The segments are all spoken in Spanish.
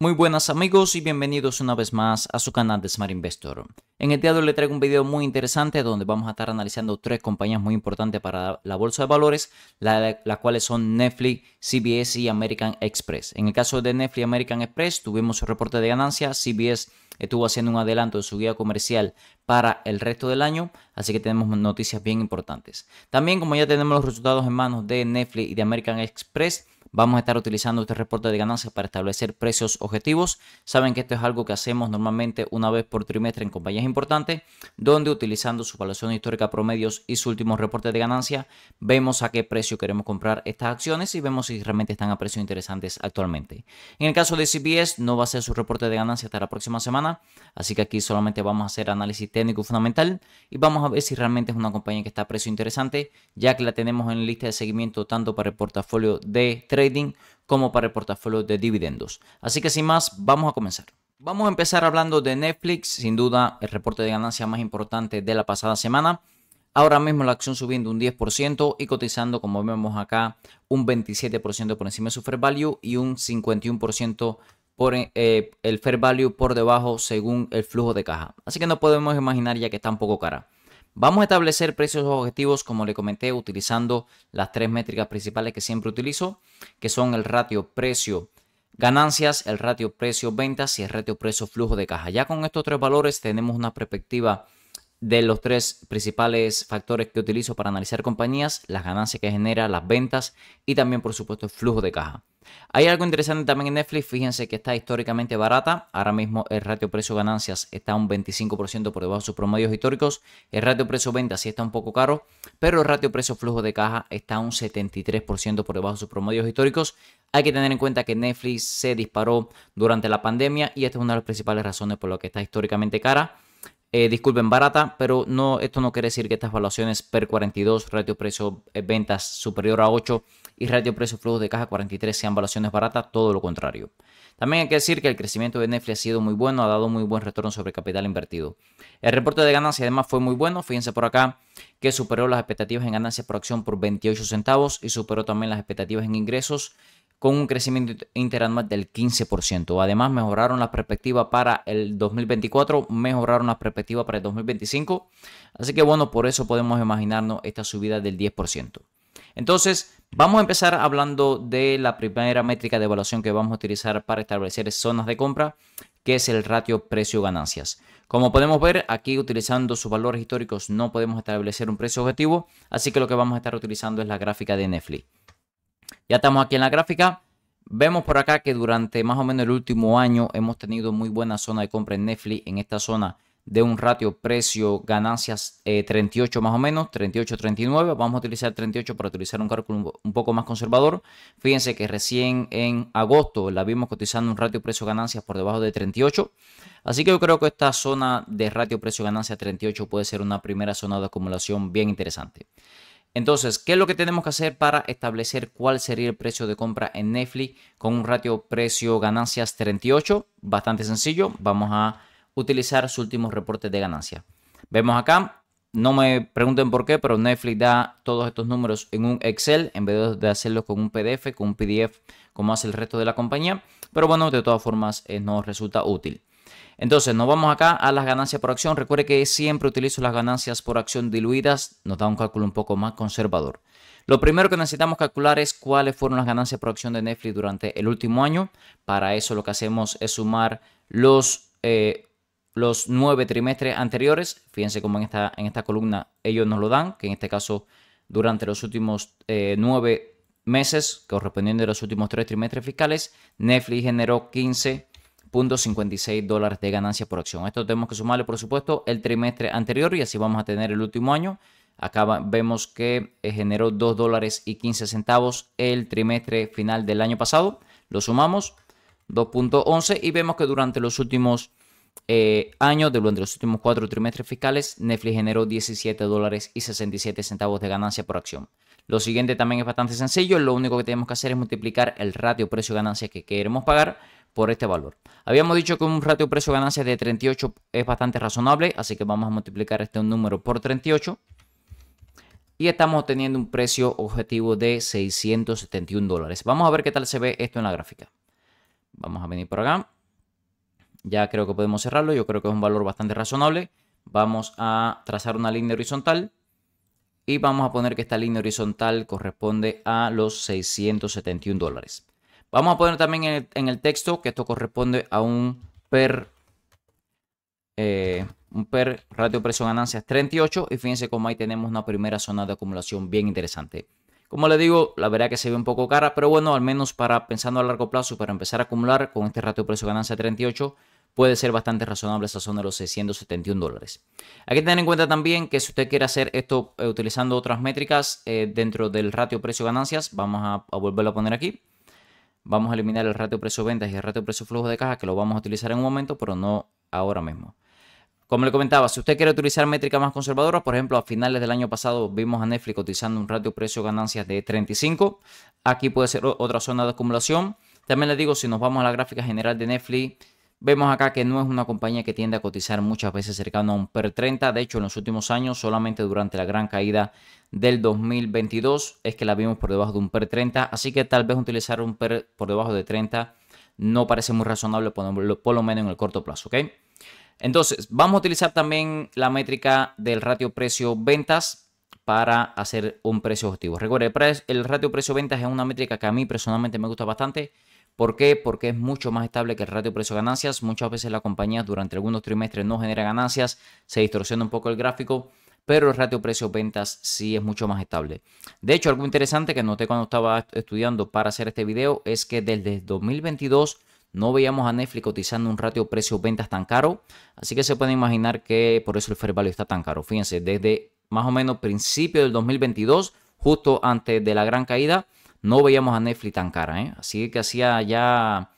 Muy buenas amigos y bienvenidos una vez más a su canal de Smart Investor. En el día le traigo un video muy interesante donde vamos a estar analizando tres compañías muy importantes para la bolsa de valores, las cuales son Netflix, CBS y American Express. En el caso de Netflix y American Express tuvimos su reporte de ganancias, CBS estuvo haciendo un adelanto de su guía comercial para el resto del año, así que tenemos noticias bien importantes. También como ya tenemos los resultados en manos de Netflix y de American Express, Vamos a estar utilizando este reporte de ganancias para establecer precios objetivos. Saben que esto es algo que hacemos normalmente una vez por trimestre en compañías importantes, donde utilizando su evaluación histórica promedios y su último reporte de ganancia vemos a qué precio queremos comprar estas acciones y vemos si realmente están a precios interesantes actualmente. En el caso de CBS, no va a ser su reporte de ganancias hasta la próxima semana, así que aquí solamente vamos a hacer análisis técnico fundamental y vamos a ver si realmente es una compañía que está a precio interesante, ya que la tenemos en lista de seguimiento tanto para el portafolio de 3 como para el portafolio de dividendos. Así que sin más, vamos a comenzar. Vamos a empezar hablando de Netflix, sin duda el reporte de ganancia más importante de la pasada semana. Ahora mismo la acción subiendo un 10% y cotizando, como vemos acá, un 27% por encima de su fair value y un 51% por eh, el fair value por debajo según el flujo de caja. Así que no podemos imaginar ya que está un poco cara. Vamos a establecer precios objetivos, como le comenté, utilizando las tres métricas principales que siempre utilizo, que son el ratio precio ganancias, el ratio precio ventas y el ratio precio flujo de caja. Ya con estos tres valores tenemos una perspectiva de los tres principales factores que utilizo para analizar compañías, las ganancias que genera, las ventas y también por supuesto el flujo de caja. Hay algo interesante también en Netflix, fíjense que está históricamente barata, ahora mismo el ratio precio-ganancias está un 25% por debajo de sus promedios históricos, el ratio precio-ventas sí está un poco caro, pero el ratio precio-flujo de caja está un 73% por debajo de sus promedios históricos. Hay que tener en cuenta que Netflix se disparó durante la pandemia y esta es una de las principales razones por lo que está históricamente cara. Eh, disculpen, barata, pero no, esto no quiere decir que estas valoraciones per 42, ratio precio eh, ventas superior a 8 y ratio precio flujo de caja 43 sean valuaciones baratas, todo lo contrario. También hay que decir que el crecimiento de Netflix ha sido muy bueno, ha dado muy buen retorno sobre capital invertido. El reporte de ganancias además fue muy bueno, fíjense por acá que superó las expectativas en ganancias por acción por 28 centavos y superó también las expectativas en ingresos con un crecimiento interanual del 15%. Además, mejoraron las perspectivas para el 2024, mejoraron las perspectivas para el 2025. Así que bueno, por eso podemos imaginarnos esta subida del 10%. Entonces, vamos a empezar hablando de la primera métrica de evaluación que vamos a utilizar para establecer zonas de compra, que es el ratio precio-ganancias. Como podemos ver, aquí utilizando sus valores históricos no podemos establecer un precio objetivo, así que lo que vamos a estar utilizando es la gráfica de Netflix. Ya estamos aquí en la gráfica. Vemos por acá que durante más o menos el último año hemos tenido muy buena zona de compra en Netflix. En esta zona de un ratio precio ganancias 38 eh, más o menos, 38-39. Vamos a utilizar 38 para utilizar un cálculo un poco más conservador. Fíjense que recién en agosto la vimos cotizando un ratio precio ganancias por debajo de 38. Así que yo creo que esta zona de ratio precio ganancias 38 puede ser una primera zona de acumulación bien interesante. Entonces, ¿qué es lo que tenemos que hacer para establecer cuál sería el precio de compra en Netflix con un ratio precio-ganancias 38? Bastante sencillo, vamos a utilizar sus últimos reportes de ganancias. Vemos acá, no me pregunten por qué, pero Netflix da todos estos números en un Excel en vez de hacerlo con un PDF, con un PDF, como hace el resto de la compañía. Pero bueno, de todas formas eh, nos resulta útil. Entonces nos vamos acá a las ganancias por acción. Recuerde que siempre utilizo las ganancias por acción diluidas. Nos da un cálculo un poco más conservador. Lo primero que necesitamos calcular es cuáles fueron las ganancias por acción de Netflix durante el último año. Para eso lo que hacemos es sumar los, eh, los nueve trimestres anteriores. Fíjense cómo en esta, en esta columna ellos nos lo dan, que en este caso durante los últimos eh, nueve meses, correspondiendo a los últimos tres trimestres fiscales, Netflix generó 15 .56 dólares de ganancia por acción. Esto tenemos que sumarle, por supuesto, el trimestre anterior y así vamos a tener el último año. Acá vemos que eh, generó 2 dólares y 15 centavos el trimestre final del año pasado. Lo sumamos, 2.11 y vemos que durante los últimos eh, año, de los últimos cuatro trimestres fiscales, Netflix generó 17 dólares y 67 centavos de ganancia por acción. Lo siguiente también es bastante sencillo, lo único que tenemos que hacer es multiplicar el ratio precio-ganancia que queremos pagar por este valor. Habíamos dicho que un ratio precio-ganancia de 38 es bastante razonable, así que vamos a multiplicar este número por 38 y estamos obteniendo un precio objetivo de 671 dólares. Vamos a ver qué tal se ve esto en la gráfica. Vamos a venir por acá. Ya creo que podemos cerrarlo, yo creo que es un valor bastante razonable. Vamos a trazar una línea horizontal y vamos a poner que esta línea horizontal corresponde a los 671 dólares. Vamos a poner también en el, texto que esto corresponde a un per, eh, un per ratio presión ganancias 38 y fíjense cómo ahí tenemos una primera zona de acumulación bien interesante. Como le digo, la verdad que se ve un poco cara, pero bueno, al menos para pensando a largo plazo, para empezar a acumular con este ratio precio-ganancia de 38, puede ser bastante razonable esa zona de los 671 dólares. Hay que tener en cuenta también que si usted quiere hacer esto eh, utilizando otras métricas eh, dentro del ratio precio-ganancias, vamos a, a volverlo a poner aquí. Vamos a eliminar el ratio precio-ventas y el ratio precio-flujo de caja, que lo vamos a utilizar en un momento, pero no ahora mismo. Como le comentaba, si usted quiere utilizar métricas más conservadoras, por ejemplo, a finales del año pasado vimos a Netflix cotizando un ratio precio-ganancias de 35. Aquí puede ser otra zona de acumulación. También le digo, si nos vamos a la gráfica general de Netflix, Vemos acá que no es una compañía que tiende a cotizar muchas veces cercano a un PER 30. De hecho, en los últimos años, solamente durante la gran caída del 2022, es que la vimos por debajo de un PER 30. Así que tal vez utilizar un PER por debajo de 30 no parece muy razonable, por lo menos en el corto plazo. ¿ok? Entonces, vamos a utilizar también la métrica del ratio precio-ventas para hacer un precio objetivo. Recuerde, el ratio precio-ventas es una métrica que a mí personalmente me gusta bastante. ¿Por qué? Porque es mucho más estable que el ratio precio-ganancias. Muchas veces la compañía durante algunos trimestres no genera ganancias, se distorsiona un poco el gráfico, pero el ratio precio-ventas sí es mucho más estable. De hecho, algo interesante que noté cuando estaba estudiando para hacer este video es que desde 2022 no veíamos a Netflix cotizando un ratio precio-ventas tan caro, así que se puede imaginar que por eso el fair value está tan caro. Fíjense, desde más o menos principio del 2022, justo antes de la gran caída, no veíamos a Netflix tan cara. ¿eh? Así que hacía ya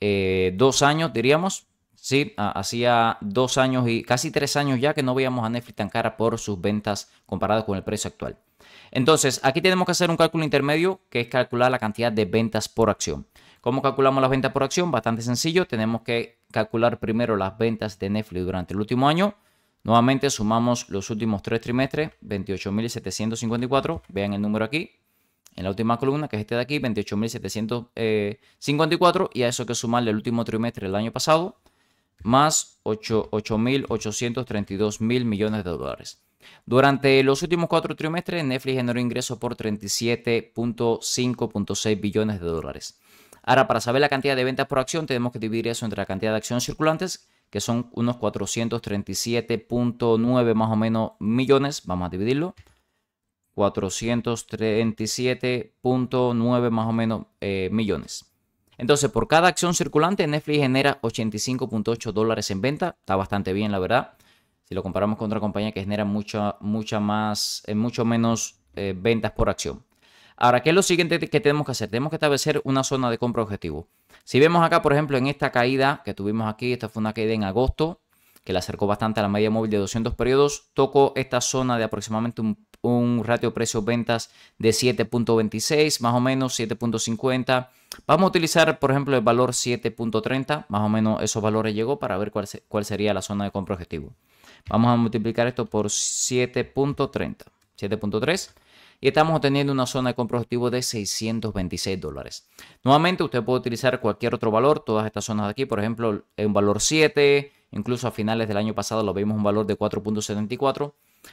eh, dos años, diríamos. Sí, hacía dos años y casi tres años ya que no veíamos a Netflix tan cara por sus ventas comparadas con el precio actual. Entonces, aquí tenemos que hacer un cálculo intermedio que es calcular la cantidad de ventas por acción. ¿Cómo calculamos las ventas por acción? Bastante sencillo. Tenemos que calcular primero las ventas de Netflix durante el último año. Nuevamente sumamos los últimos tres trimestres, 28.754. Vean el número aquí, en la última columna, que es este de aquí, 28.754. Y a eso hay que sumarle el último trimestre del año pasado, más 8.832.000 millones de dólares. Durante los últimos cuatro trimestres, Netflix generó ingresos por 37.5.6 billones de dólares. Ahora, para saber la cantidad de ventas por acción, tenemos que dividir eso entre la cantidad de acciones circulantes, que son unos 437.9 más o menos millones. Vamos a dividirlo. 437.9 más o menos eh, millones. Entonces, por cada acción circulante, Netflix genera 85.8 dólares en venta. Está bastante bien, la verdad. Si lo comparamos con otra compañía que genera mucha, mucha más, eh, mucho menos eh, ventas por acción. Ahora, ¿qué es lo siguiente que tenemos que hacer? Tenemos que establecer una zona de compra objetivo. Si vemos acá, por ejemplo, en esta caída que tuvimos aquí, esta fue una caída en agosto, que la acercó bastante a la media móvil de 200 periodos, tocó esta zona de aproximadamente un, ratio precio-ventas de 7.26, más o menos 7.50. Vamos a utilizar, por ejemplo, el valor 7.30, más o menos esos valores llegó para ver cuál, cuál sería la zona de compra objetivo. Vamos a multiplicar esto por 7.30, 7.3 y estamos obteniendo una zona de compra objetivo de 626 dólares. Nuevamente, usted puede utilizar cualquier otro valor, todas estas zonas de aquí, por ejemplo, un valor 7, incluso a finales del año pasado lo vimos un valor de 4.74.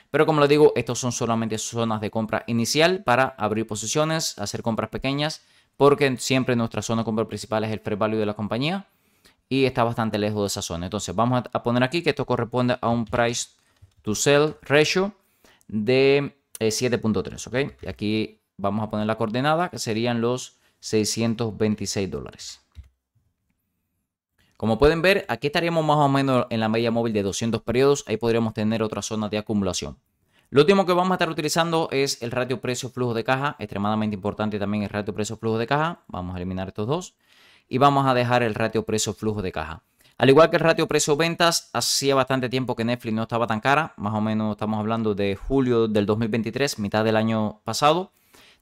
Pero como les digo, estos son solamente zonas de compra inicial para abrir posiciones, hacer compras pequeñas, porque siempre nuestra zona de compra principal es el fair value de la compañía y está bastante lejos de esa zona. Entonces vamos a poner aquí que esto corresponde a un price to sell ratio de 7.3, eh, ¿ok? Y aquí vamos a poner la coordenada, que serían los 626 dólares. Como pueden ver, aquí estaríamos más o menos en la media móvil de 200 periodos. Ahí podríamos tener otra zona de acumulación. Lo último que vamos a estar utilizando es el ratio precio-flujo de caja. Extremadamente importante también el ratio precio-flujo de caja. Vamos a eliminar estos dos. Y vamos a dejar el ratio precio-flujo de caja. Al igual que el ratio precio-ventas, hacía bastante tiempo que Netflix no estaba tan cara, más o menos estamos hablando de julio del 2023, mitad del año pasado.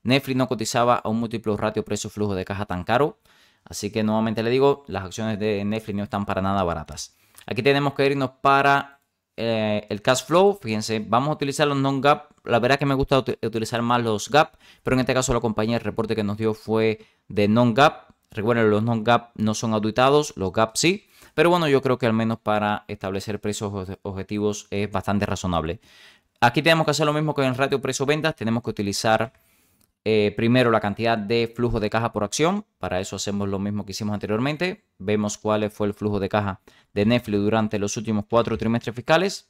Netflix no cotizaba a un múltiplo ratio precio-flujo de caja tan caro, así que nuevamente le digo, las acciones de Netflix no están para nada baratas. Aquí tenemos que irnos para eh, el cash flow, fíjense, vamos a utilizar los non-GAAP. La verdad que me gusta utilizar más los gap, pero en este caso la compañía, el reporte que nos dio fue de non gap Recuerden, los non gap no son auditados, los GAAP sí. Pero bueno, yo creo que al menos para establecer precios objetivos es bastante razonable. Aquí tenemos que hacer lo mismo que en el ratio precio-ventas. Tenemos que utilizar eh, primero la cantidad de flujo de caja por acción. Para eso hacemos lo mismo que hicimos anteriormente. Vemos cuál fue el flujo de caja de Netflix durante los últimos cuatro trimestres fiscales.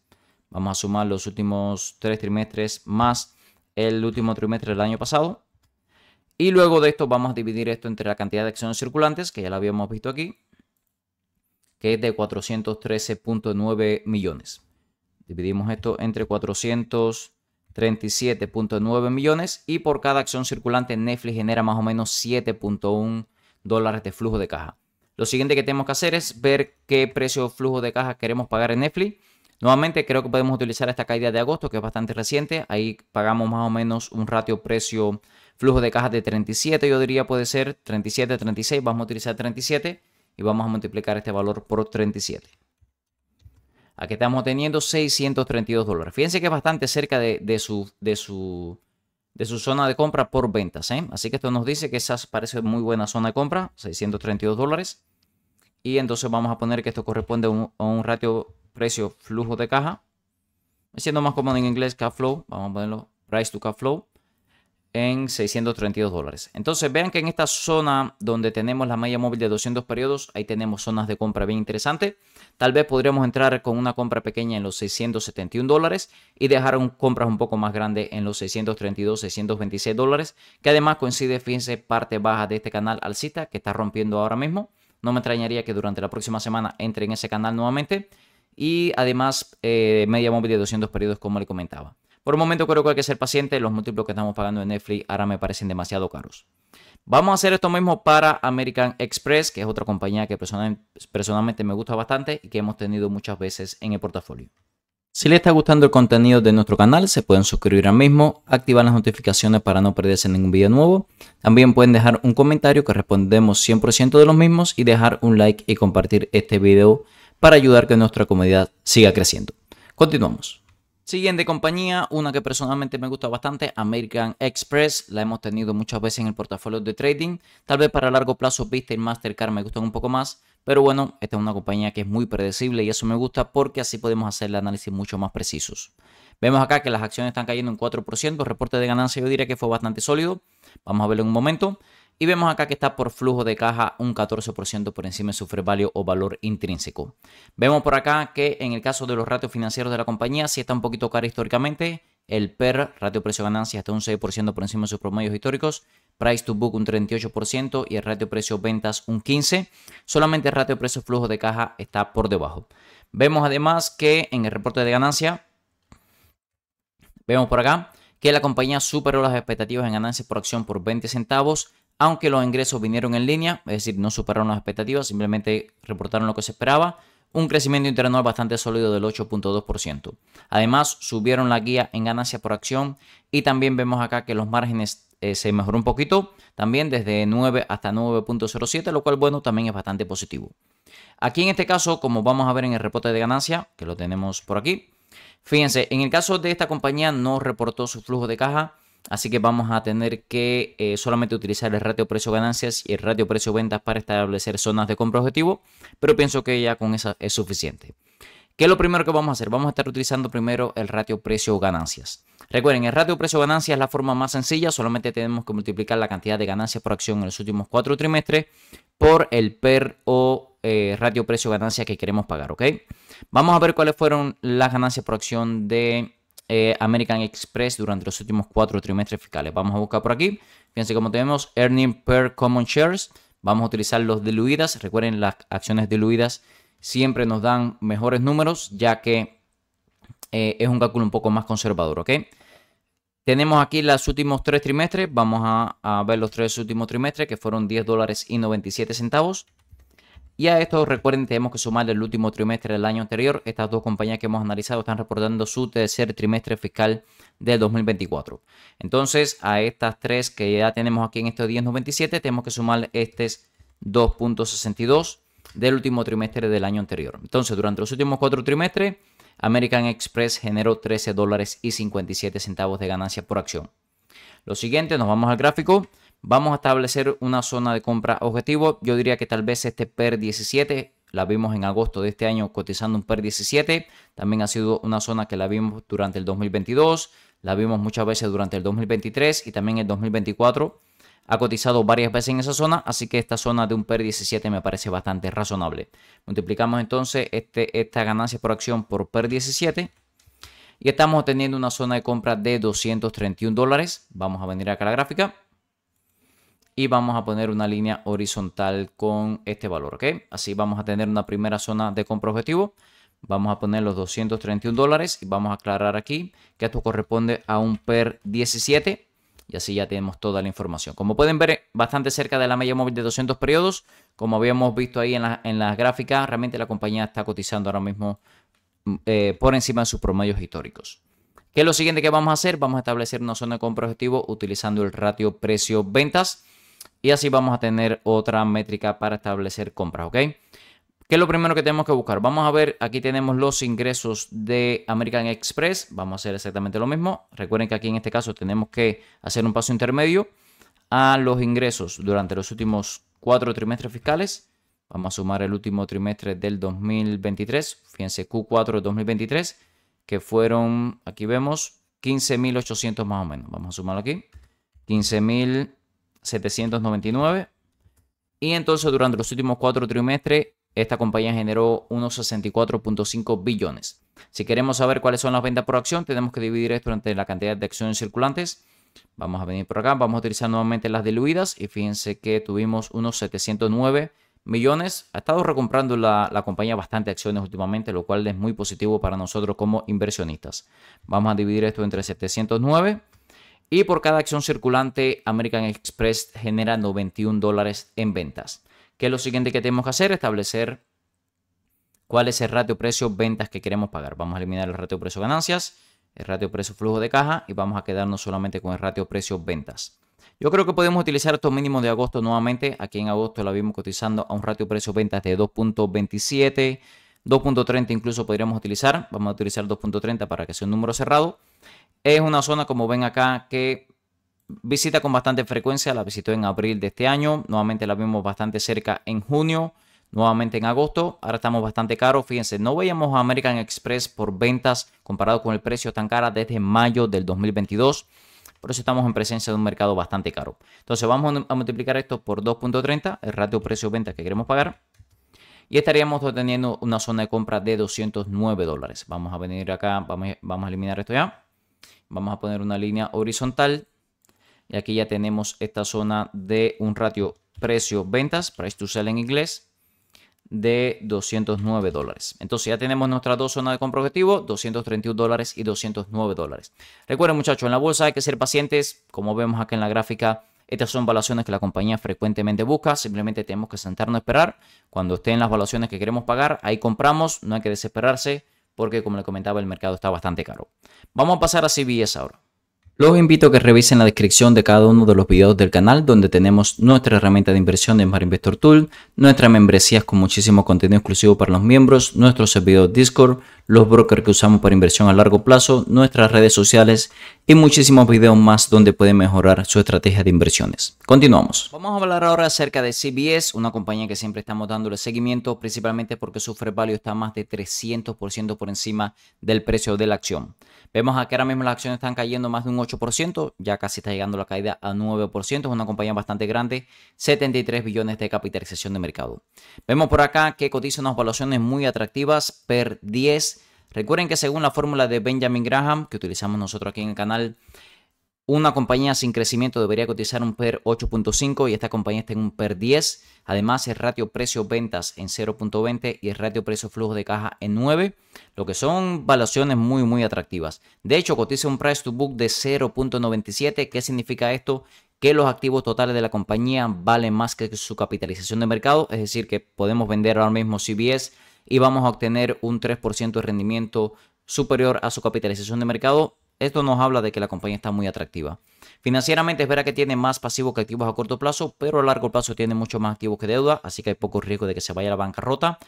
Vamos a sumar los últimos tres trimestres más el último trimestre del año pasado. Y luego de esto vamos a dividir esto entre la cantidad de acciones circulantes, que ya lo habíamos visto aquí, que es de 413.9 millones. Dividimos esto entre 437.9 millones y por cada acción circulante Netflix genera más o menos 7.1 dólares de flujo de caja. Lo siguiente que tenemos que hacer es ver qué precio flujo de caja queremos pagar en Netflix. Nuevamente creo que podemos utilizar esta caída de agosto que es bastante reciente. Ahí pagamos más o menos un ratio precio flujo de caja de 37, yo diría puede ser 37, 36, vamos a utilizar 37 y vamos a multiplicar este valor por 37. Aquí estamos teniendo 632 dólares. Fíjense que es bastante cerca de, su, de, su, de su, zona de compra por ventas. ¿eh? Así que esto nos dice que esa parece muy buena zona de compra, 632 dólares. Y entonces vamos a poner que esto corresponde a un, ratio precio flujo de caja. Siendo más común en inglés, cash flow. Vamos a ponerlo price to cash flow en 632 dólares. Entonces vean que en esta zona donde tenemos la media móvil de 200 periodos, ahí tenemos zonas de compra bien interesantes Tal vez podríamos entrar con una compra pequeña en los 671 dólares y dejar compras un poco más grande en los 632, 626 dólares, que además coincide, fíjense, parte baja de este canal alcista que está rompiendo ahora mismo. No me extrañaría que durante la próxima semana entre en ese canal nuevamente. Y además, eh, media móvil de 200 periodos, como le comentaba. Por un momento creo que hay que ser paciente, los múltiplos que estamos pagando en Netflix ahora me parecen demasiado caros. Vamos a hacer esto mismo para American Express, que es otra compañía que personalmente me gusta bastante y que hemos tenido muchas veces en el portafolio. Si les está gustando el contenido de nuestro canal, se pueden suscribir al mismo, activar las notificaciones para no perderse ningún video nuevo. También pueden dejar un comentario que respondemos 100% de los mismos y dejar un like y compartir este video para ayudar que nuestra comunidad siga creciendo. Continuamos. Siguiente compañía, una que personalmente me gusta bastante, American Express. La hemos tenido muchas veces en el portafolio de trading. Tal vez para largo plazo Vista y Mastercard me gustan un poco más. Pero bueno, esta es una compañía que es muy predecible y eso me gusta porque así podemos hacer el análisis mucho más precisos. Vemos acá que las acciones están cayendo en 4%. reporte de ganancia yo diría que fue bastante sólido. Vamos a verlo en un momento. Y vemos acá que está por flujo de caja un 14% por encima de su fair value o valor intrínseco. Vemos por acá que en el caso de los ratios financieros de la compañía, si está un poquito cara históricamente, el PER, ratio precio ganancia, está un 6% por encima de sus promedios históricos. Price to book un 38% y el ratio precio ventas un 15%. Solamente el ratio precio flujo de caja está por debajo. Vemos además que en el reporte de ganancia, vemos por acá que la compañía superó las expectativas en ganancias por acción por 20 centavos aunque los ingresos vinieron en línea, es decir, no superaron las expectativas, simplemente reportaron lo que se esperaba, un crecimiento interno bastante sólido del 8.2%. Además, subieron la guía en ganancia por acción y también vemos acá que los márgenes eh, se mejoró un poquito, también desde 9 hasta 9.07, lo cual bueno, también es bastante positivo. Aquí en este caso, como vamos a ver en el reporte de ganancia, que lo tenemos por aquí, fíjense, en el caso de esta compañía no reportó su flujo de caja, Así que vamos a tener que eh, solamente utilizar el ratio precio ganancias y el ratio precio ventas para establecer zonas de compra objetivo, pero pienso que ya con esa es suficiente. ¿Qué es lo primero que vamos a hacer? Vamos a estar utilizando primero el ratio precio ganancias. Recuerden, el ratio precio ganancias es la forma más sencilla, solamente tenemos que multiplicar la cantidad de ganancias por acción en los últimos cuatro trimestres por el PER o eh, ratio precio ganancias que queremos pagar, ¿ok? Vamos a ver cuáles fueron las ganancias por acción de eh, American Express durante los últimos cuatro trimestres fiscales. Vamos a buscar por aquí. Fíjense cómo tenemos Earning per Common Shares. Vamos a utilizar los diluidas. Recuerden, las acciones diluidas siempre nos dan mejores números, ya que eh, es un cálculo un poco más conservador, ¿ok? Tenemos aquí los últimos tres trimestres. Vamos a, a ver los tres últimos trimestres, que fueron 10 dólares y 97 centavos. Y a esto recuerden, tenemos que sumar el último trimestre del año anterior. Estas dos compañías que hemos analizado están reportando su tercer trimestre fiscal del 2024. Entonces, a estas tres que ya tenemos aquí en estos 1097, tenemos que sumar este 2.62 del último trimestre del año anterior. Entonces, durante los últimos cuatro trimestres, American Express generó 13 dólares y 57 centavos de ganancia por acción. Lo siguiente, nos vamos al gráfico. Vamos a establecer una zona de compra objetivo. Yo diría que tal vez este PER 17, la vimos en agosto de este año cotizando un PER 17. También ha sido una zona que la vimos durante el 2022, la vimos muchas veces durante el 2023 y también el 2024. Ha cotizado varias veces en esa zona, así que esta zona de un PER 17 me parece bastante razonable. Multiplicamos entonces este, esta ganancia por acción por PER 17 y estamos obteniendo una zona de compra de 231 dólares. Vamos a venir acá a la gráfica y vamos a poner una línea horizontal con este valor, Así vamos a tener una primera zona de compra objetivo. Vamos a poner los 231 dólares y vamos a aclarar aquí que esto corresponde a un PER 17 y así ya tenemos toda la información. Como pueden ver, bastante cerca de la media móvil de 200 periodos. Como habíamos visto ahí en, en las gráficas, realmente la compañía está cotizando ahora mismo mm, eh, por encima de sus promedios históricos. ¿Qué es lo siguiente que vamos a hacer? Vamos a establecer una zona de compra objetivo utilizando el ratio precio-ventas. Y así vamos a tener otra métrica para establecer compras, ¿ok? ¿Qué es lo primero que tenemos que buscar? Vamos a ver, aquí tenemos los ingresos de American Express. Vamos a hacer exactamente lo mismo. Recuerden que aquí en este caso tenemos que hacer un paso intermedio a los ingresos durante los últimos cuatro trimestres fiscales. Vamos a sumar el último trimestre del 2023. Fíjense, Q4 2023, que fueron, aquí vemos, 15.800 más o menos. Vamos a sumarlo aquí. 15.000. 799. Y entonces durante los últimos cuatro trimestres, esta compañía generó unos 64.5 billones. Si queremos saber cuáles son las ventas por acción, tenemos que dividir esto entre la cantidad de acciones circulantes. Vamos a venir por acá, vamos a utilizar nuevamente las diluidas y fíjense que tuvimos unos 709 millones. Ha estado recomprando la, la compañía bastante acciones últimamente, lo cual es muy positivo para nosotros como inversionistas. Vamos a dividir esto entre 709 y por cada acción circulante American Express genera 91 dólares en ventas. ¿Qué es lo siguiente que tenemos que hacer? Establecer cuál es el ratio precio ventas que queremos pagar. Vamos a eliminar el ratio precio ganancias, el ratio precio flujo de caja y vamos a quedarnos solamente con el ratio precio ventas. Yo creo que podemos utilizar estos mínimos de agosto nuevamente. Aquí en agosto la vimos cotizando a un ratio precio ventas de 2.27. 2.30 incluso podríamos utilizar. Vamos a utilizar 2.30 para que sea un número cerrado. Es una zona, como ven acá, que visita con bastante frecuencia. La visitó en abril de este año. Nuevamente la vimos bastante cerca en junio. Nuevamente en agosto. Ahora estamos bastante caros. Fíjense, no veíamos a American Express por ventas comparado con el precio tan cara desde mayo del 2022. Por eso estamos en presencia de un mercado bastante caro. Entonces vamos a multiplicar esto por 2.30, el ratio precio-venta que queremos pagar y estaríamos obteniendo una zona de compra de 209 dólares. Vamos a venir acá, vamos, a eliminar esto ya. Vamos a poner una línea horizontal y aquí ya tenemos esta zona de un ratio precio-ventas, price to sell en inglés, de 209 dólares. Entonces ya tenemos nuestras dos zonas de compra objetivo, 231 dólares y 209 dólares. Recuerden muchachos, en la bolsa hay que ser pacientes, como vemos acá en la gráfica, estas son valoraciones que la compañía frecuentemente busca, simplemente tenemos que sentarnos a esperar. Cuando estén las valuaciones que queremos pagar, ahí compramos, no hay que desesperarse porque como le comentaba el mercado está bastante caro. Vamos a pasar a CBS ahora. Los invito a que revisen la descripción de cada uno de los videos del canal donde tenemos nuestra herramienta de inversión de Smart Investor Tool, nuestras membresías con muchísimo contenido exclusivo para los miembros, nuestro servidor Discord, los brokers que usamos para inversión a largo plazo, nuestras redes sociales y muchísimos videos más donde pueden mejorar su estrategia de inversiones. Continuamos. Vamos a hablar ahora acerca de CBS, una compañía que siempre estamos dándole seguimiento, principalmente porque su fair value está más de 300% por encima del precio de la acción. Vemos que ahora mismo las acciones están cayendo más de un 8%, ya casi está llegando la caída a 9%, es una compañía bastante grande, 73 billones de capitalización de mercado. Vemos por acá que cotiza unas valuaciones muy atractivas per 10 Recuerden que según la fórmula de Benjamin Graham, que utilizamos nosotros aquí en el canal, una compañía sin crecimiento debería cotizar un PER 8.5 y esta compañía está en un PER 10. Además, el ratio precio-ventas en 0.20 y el ratio precio-flujo de caja en 9, lo que son valuaciones muy, muy atractivas. De hecho, cotiza un price to book de 0.97. ¿Qué significa esto? Que los activos totales de la compañía valen más que su capitalización de mercado, es decir, que podemos vender ahora mismo CBS y vamos a obtener un 3% de rendimiento superior a su capitalización de mercado. Esto nos habla de que la compañía está muy atractiva. Financieramente es verdad que tiene más pasivos que activos a corto plazo, pero a largo plazo tiene mucho más activos que deuda, así que hay poco riesgo de que se vaya a la bancarrota.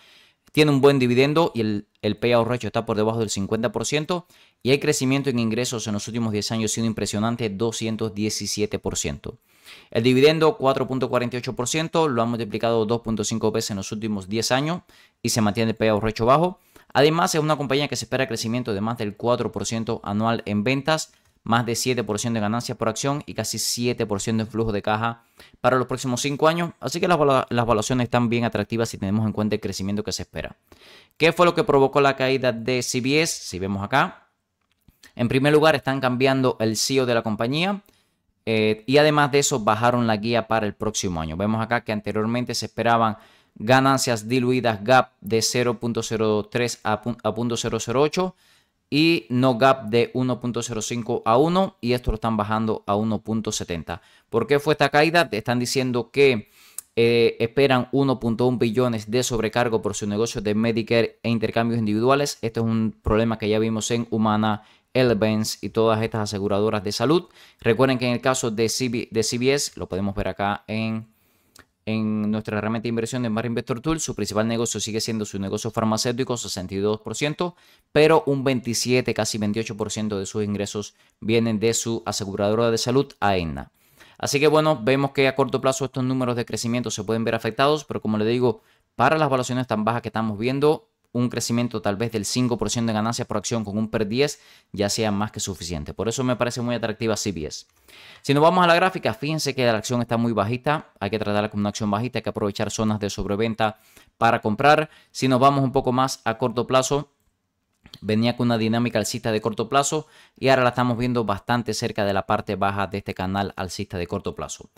Tiene un buen dividendo y el, el payout ratio está por debajo del 50% y hay crecimiento en ingresos en los últimos 10 años sido impresionante 217%. El dividendo 4.48%, lo ha multiplicado 2.5 veces en los últimos 10 años y se mantiene el recho bajo. Además, es una compañía que se espera crecimiento de más del 4% anual en ventas, más de 7% de ganancias por acción y casi 7% de flujo de caja para los próximos 5 años. Así que las, las valuaciones están bien atractivas si tenemos en cuenta el crecimiento que se espera. ¿Qué fue lo que provocó la caída de CBS? Si vemos acá. En primer lugar, están cambiando el CEO de la compañía. Eh, y además de eso, bajaron la guía para el próximo año. Vemos acá que anteriormente se esperaban ganancias diluidas GAP de 0.03 a, 0.008 y no gap de 1.05 a 1 y esto lo están bajando a 1.70. ¿Por qué fue esta caída? están diciendo que eh, esperan 1.1 billones de sobrecargo por su negocio de Medicare e intercambios individuales. Este es un problema que ya vimos en Humana Elevance y todas estas aseguradoras de salud. Recuerden que en el caso de, CBS, lo podemos ver acá en, en nuestra herramienta de inversión de Marinvestor Investor Tool, su principal negocio sigue siendo su negocio farmacéutico, 62%, pero un 27, casi 28% de sus ingresos vienen de su aseguradora de salud, AENA. Así que bueno, vemos que a corto plazo estos números de crecimiento se pueden ver afectados, pero como le digo, para las valuaciones tan bajas que estamos viendo, un crecimiento tal vez del 5% de ganancias por acción con un PER 10 ya sea más que suficiente. Por eso me parece muy atractiva CBS. Si nos vamos a la gráfica, fíjense que la acción está muy bajita, hay que tratarla como una acción bajita, hay que aprovechar zonas de sobreventa para comprar. Si nos vamos un poco más a corto plazo, venía con una dinámica alcista de corto plazo y ahora la estamos viendo bastante cerca de la parte baja de este canal alcista de corto plazo.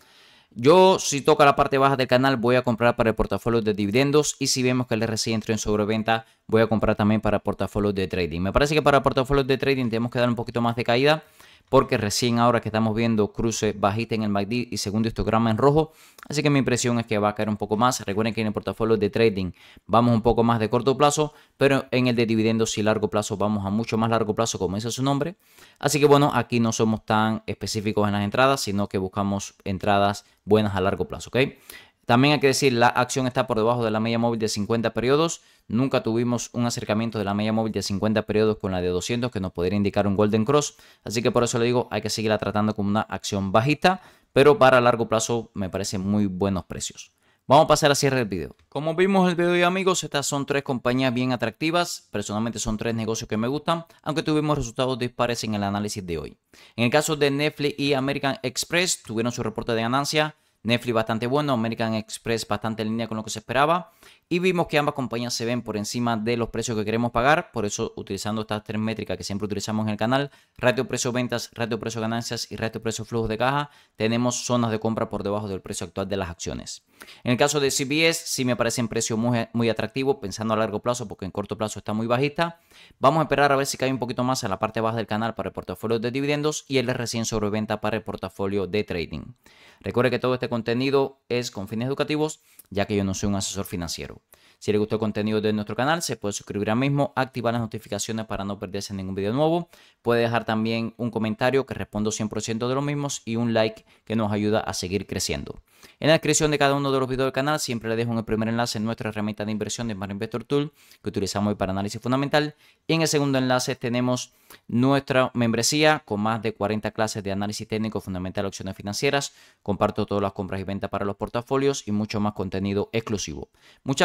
Yo, si toca la parte baja del canal, voy a comprar para el portafolio de dividendos y si vemos que el RSI entra en sobreventa, voy a comprar también para portafolios de trading. Me parece que para portafolios de trading tenemos que dar un poquito más de caída porque recién ahora que estamos viendo cruce bajista en el MACD y segundo histograma en rojo, así que mi impresión es que va a caer un poco más. Recuerden que en el portafolio de trading vamos un poco más de corto plazo, pero en el de dividendos y largo plazo vamos a mucho más largo plazo, como dice su nombre. Así que bueno, aquí no somos tan específicos en las entradas, sino que buscamos entradas buenas a largo plazo, ¿ok? También hay que decir, la acción está por debajo de la media móvil de 50 periodos. Nunca tuvimos un acercamiento de la media móvil de 50 periodos con la de 200 que nos podría indicar un Golden Cross. Así que por eso le digo, hay que seguirla tratando como una acción bajista, pero para largo plazo me parecen muy buenos precios. Vamos a pasar a cierre del video. Como vimos el video de amigos, estas son tres compañías bien atractivas. Personalmente son tres negocios que me gustan, aunque tuvimos resultados dispares en el análisis de hoy. En el caso de Netflix y American Express, tuvieron su reporte de ganancia Netflix bastante bueno, American Express bastante en línea con lo que se esperaba y vimos que ambas compañías se ven por encima de los precios que queremos pagar, por eso utilizando estas tres métricas que siempre utilizamos en el canal, ratio precio ventas, ratio precio ganancias y ratio precio flujos de caja, tenemos zonas de compra por debajo del precio actual de las acciones. En el caso de CBS, sí me parece un precio muy, muy atractivo, pensando a largo plazo, porque en corto plazo está muy bajista. Vamos a esperar a ver si cae un poquito más a la parte baja del canal para el portafolio de dividendos y el recién sobreventa para el portafolio de trading. Recuerde que todo este contenido es con fines educativos, ya que yo no soy un asesor financiero. Si le gustó el contenido de nuestro canal, se puede suscribir ahora mismo, activar las notificaciones para no perderse ningún video nuevo. Puede dejar también un comentario que respondo 100% de los mismos y un like que nos ayuda a seguir creciendo. En la descripción de cada uno de los videos del canal siempre le dejo en el primer enlace nuestra herramienta de inversión de Smart Investor Tool que utilizamos hoy para análisis fundamental. Y en el segundo enlace tenemos nuestra membresía con más de 40 clases de análisis técnico fundamental de opciones financieras. Comparto todas las compras y ventas para los portafolios y mucho más contenido exclusivo. Muchas